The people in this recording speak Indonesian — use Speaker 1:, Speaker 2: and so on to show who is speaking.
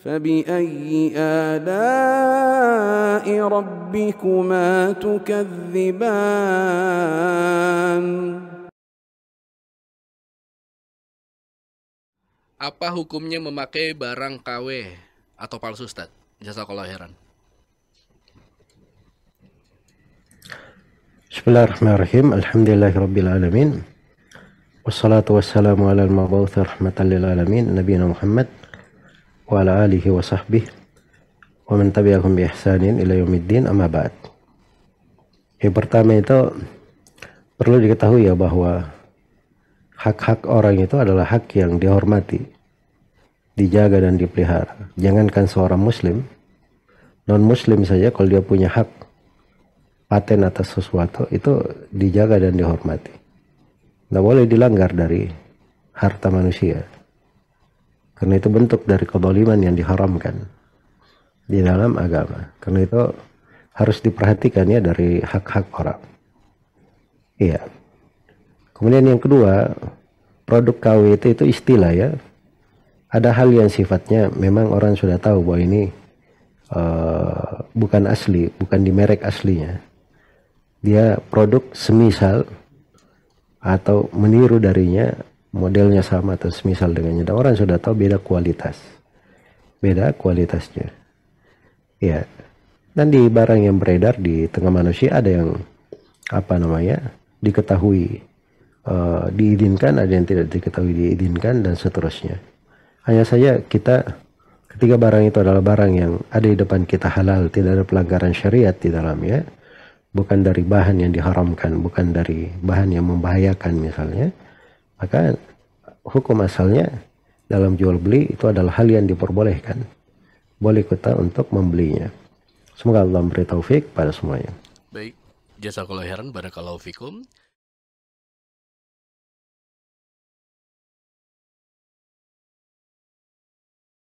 Speaker 1: فبأي آلاء ربكما تكذبان Apa hukumnya memakai barang KW atau palsu Ustaz? Jasa kalau heran. Bismillahirrahmanirrahim. Alhamdulillahirrabbilalamin. Wassalatu wassalamu ala al-mabawthi rahmatan lil alamin. Nabi Muhammad وعلى آله وصحبه ومن tabi'ahum bi ihsanin ila yaumiddin amma ba'd. Yang pertama itu perlu diketahui ya bahwa hak-hak orang itu adalah hak yang dihormati, dijaga dan dipelihara. Jangankan seorang muslim, non muslim saja kalau dia punya hak paten atas sesuatu itu dijaga dan dihormati. Tidak boleh dilanggar dari harta manusia. Karena itu bentuk dari kedoliman yang diharamkan di dalam agama. Karena itu harus diperhatikan ya dari hak-hak orang. Iya. Kemudian yang kedua, produk KW itu itu istilah ya. Ada hal yang sifatnya memang orang sudah tahu bahwa ini uh, bukan asli, bukan di merek aslinya. Dia produk semisal atau meniru darinya modelnya sama atau semisal dengannya dan orang sudah tahu beda kualitas beda kualitasnya ya dan di barang yang beredar di tengah manusia ada yang apa namanya diketahui uh, diizinkan ada yang tidak diketahui diizinkan dan seterusnya hanya saja kita ketika barang itu adalah barang yang ada di depan kita halal tidak ada pelanggaran syariat di dalamnya bukan dari bahan yang diharamkan bukan dari bahan yang membahayakan misalnya maka hukum asalnya dalam jual beli itu adalah hal yang diperbolehkan. Boleh kita untuk membelinya. Semoga Allah memberi taufik pada semuanya. Baik. heran pada kalau fikum.